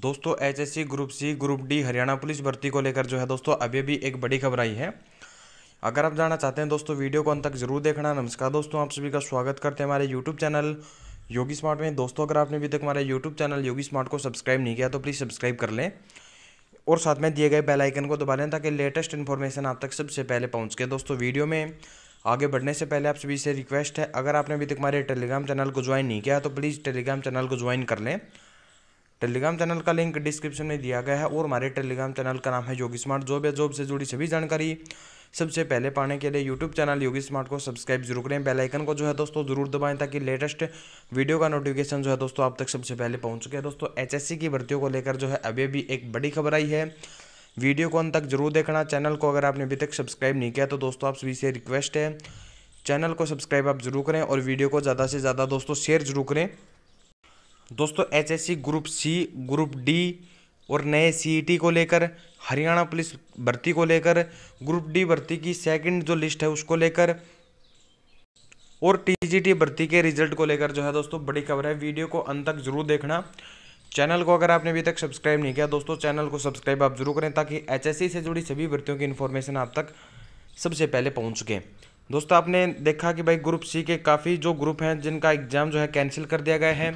दोस्तों HSC group C group D Haryana police भर्ती को लेकर जो है दोस्तों अभी भी एक बड़ी खबर आई है अगर आप जानना चाहते हैं दोस्तों वीडियो को अंत तक जरूर देखना नमस्कार दोस्तों आप सभी का स्वागत करते हैं हमारे यूट्यूब चैनल योगी स्मार्ट में दोस्तों अगर आपने अभी तक हमारे यूट्यूब चैनल योगी स्मार्ट को सब्सक्राइब नहीं किया तो प्लीज़ सब्सक्राइब कर लें और साथ में दिए गए बेलाइकन को दबा लें ताकि लेटेस्ट इन्फॉर्मेशन आप तक सबसे पहले पहुँच के दोस्तों वीडियो में आगे बढ़ने से पहले आप सभी से रिक्वेस्ट है अगर आपने अभी तक हमारे टेलीग्राम चैनल को ज्वाइन नहीं किया तो प्लीज़ टेलीग्राम चैनल को ज्वाइन कर लें टेलीग्राम चैनल का लिंक डिस्क्रिप्शन में दिया गया है और हमारे टेलीग्राम चैनल का नाम है योगी स्मार्ट जॉब या जॉब से जुड़ी सभी जानकारी सबसे पहले पाने के लिए यूट्यूब चैनल योगी स्मार्ट को सब्सक्राइब जरूर करें बेल आइकन को जो है दोस्तों जरूर दबाएं ताकि लेटेस्ट वीडियो का नोटिफिकेशन जो है दोस्तों आप तक सबसे पहले पहुंच चुके हैं दोस्तों एचएससी की भर्तियों को लेकर जो है अभी अभी एक बड़ी खबर आई है वीडियो को अंत तक जरूर देखना चैनल को अगर आपने अभी तक सब्सक्राइब नहीं किया तो दोस्तों आप सभी से रिक्वेस्ट है चैनल को सब्सक्राइब आप जरूर करें और वीडियो को ज़्यादा से ज़्यादा दोस्तों शेयर जरूर करें दोस्तों HSC group C group D और नए सीईटी e को लेकर हरियाणा पुलिस भर्ती को लेकर ग्रुप डी भर्ती की सेकंड जो लिस्ट है उसको लेकर और टीजीटी भर्ती के रिजल्ट को लेकर जो है दोस्तों बड़ी खबर है वीडियो को अंत तक जरूर देखना चैनल को अगर आपने अभी तक सब्सक्राइब नहीं किया दोस्तों चैनल को सब्सक्राइब आप जरूर करें ताकि एच से जुड़ी सभी भर्तियों की इन्फॉर्मेशन आप तक सबसे पहले पहुँच सके दोस्तों आपने देखा कि भाई ग्रुप सी के काफ़ी जो ग्रुप हैं जिनका एग्ज़ाम जो है कैंसिल कर दिया गया है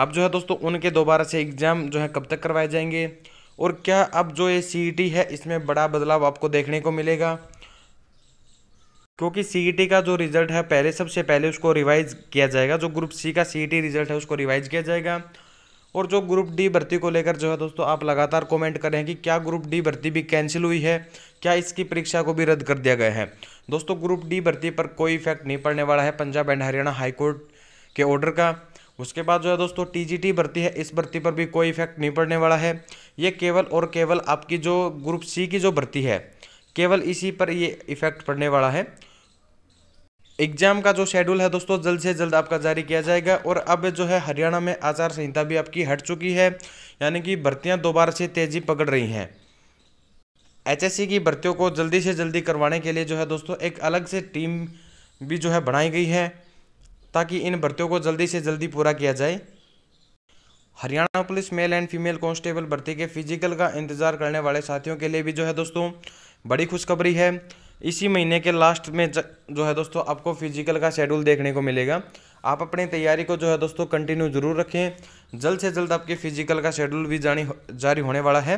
अब जो है दोस्तों उनके दोबारा से एग्ज़ाम जो है कब तक करवाए जाएंगे और क्या अब जो ये सी e है इसमें बड़ा बदलाव आपको देखने को मिलेगा क्योंकि सी e का जो रिज़ल्ट है पहले सबसे पहले उसको रिवाइज़ किया जाएगा जो ग्रुप सी का सी रिज़ल्ट e है उसको रिवाइज़ किया जाएगा और जो ग्रुप डी भर्ती को लेकर जो है दोस्तों आप लगातार कमेंट करें कि क्या ग्रुप डी भर्ती भी कैंसिल हुई है क्या इसकी परीक्षा को भी रद्द कर दिया गया है दोस्तों ग्रुप डी भर्ती पर कोई इफेक्ट नहीं पड़ने वाला है पंजाब एंड हरियाणा हाईकोर्ट के ऑर्डर का उसके बाद जो है दोस्तों टी भर्ती है इस भर्ती पर भी कोई इफेक्ट नहीं पड़ने वाला है ये केवल और केवल आपकी जो ग्रुप सी की जो भर्ती है केवल इसी पर ये इफेक्ट पड़ने वाला है एग्जाम का जो शेड्यूल है दोस्तों जल्द से जल्द आपका जारी किया जाएगा और अब जो है हरियाणा में आचार संहिता भी आपकी हट चुकी है यानी कि भर्तियां दोबारा से तेजी पकड़ रही हैं एचएससी की भर्तियों को जल्दी से जल्दी करवाने के लिए जो है दोस्तों एक अलग से टीम भी जो है बनाई गई है ताकि इन भर्तियों को जल्दी से जल्दी पूरा किया जाए Haryana police male and female constable भर्ती के फिजिकल का इंतजार करने वाले साथियों के लिए भी जो है दोस्तों बड़ी खुशखबरी है इसी महीने के लास्ट में जो है दोस्तों आपको फिजिकल का शेड्यूल देखने को मिलेगा आप अपनी तैयारी को जो है दोस्तों कंटिन्यू जरूर रखें जल्द से जल्द आपके फिजिकल का शेड्यूल भी जानी जारी होने वाला है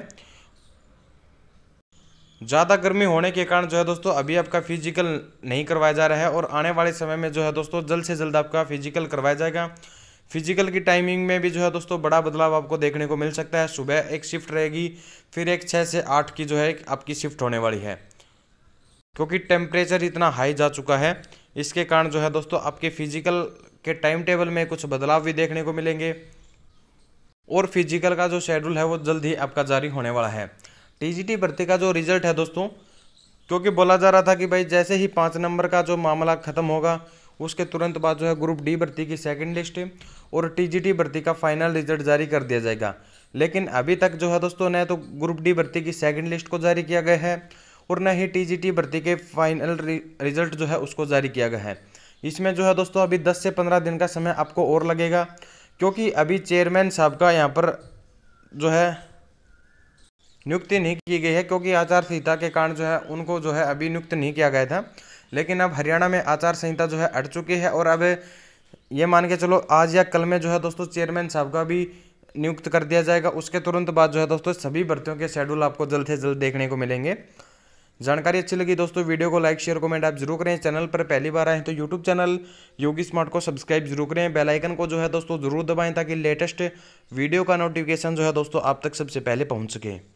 ज़्यादा गर्मी होने के कारण जो है दोस्तों अभी आपका फिजिकल नहीं करवाया जा रहा है और आने वाले समय में जो है दोस्तों जल्द से जल्द आपका फिजिकल करवाया जाएगा फिजिकल की टाइमिंग में भी जो है दोस्तों बड़ा बदलाव आपको देखने को मिल सकता है सुबह एक शिफ्ट रहेगी फिर एक छः से आठ की जो है आपकी शिफ्ट होने वाली है क्योंकि टेम्परेचर इतना हाई जा चुका है इसके कारण जो है दोस्तों आपके फिजिकल के टाइम टेबल में कुछ बदलाव भी देखने को मिलेंगे और फिजिकल का जो शेड्यूल है वो जल्द ही आपका जारी होने वाला है टीजीटी भर्ती का जो रिजल्ट है दोस्तों क्योंकि बोला जा रहा था कि भाई जैसे ही पाँच नंबर का जो मामला ख़त्म होगा उसके तुरंत बाद जो है ग्रुप डी भर्ती की सेकंड लिस्ट और टीजीटी भर्ती का फाइनल रिजल्ट जारी कर दिया जाएगा लेकिन अभी तक जो है दोस्तों न तो ग्रुप डी भर्ती की सेकंड लिस्ट को जारी किया गया है और न ही टी भर्ती के फाइनल रिजल्ट जो है उसको जारी किया गया है इसमें जो है दोस्तों अभी 10 से 15 दिन का समय आपको और लगेगा क्योंकि अभी चेयरमैन साहब का यहाँ पर जो है नियुक्ति नहीं की गई है क्योंकि आचार संहिता के कारण जो है उनको जो है अभी नियुक्त नहीं किया गया था लेकिन अब हरियाणा में आचार संहिता जो है अट चुकी है और अब ये मान के चलो आज या कल में जो है दोस्तों चेयरमैन साहब का भी नियुक्त कर दिया जाएगा उसके तुरंत बाद जो है दोस्तों सभी भर्तियों के शेड्यूल आपको जल्द से जल्द देखने को मिलेंगे जानकारी अच्छी लगी दोस्तों वीडियो को लाइक शेयर कमेंट आप जरूर करें चैनल पर पहली बार आए तो यूट्यूब चैनल योगी स्मार्ट को सब्सक्राइब जरूर करें बेल आइकन को जो है दोस्तों जरूर दबाएं ताकि लेटेस्ट वीडियो का नोटिफिकेशन जो है दोस्तों आप तक सबसे पहले पहुंच सके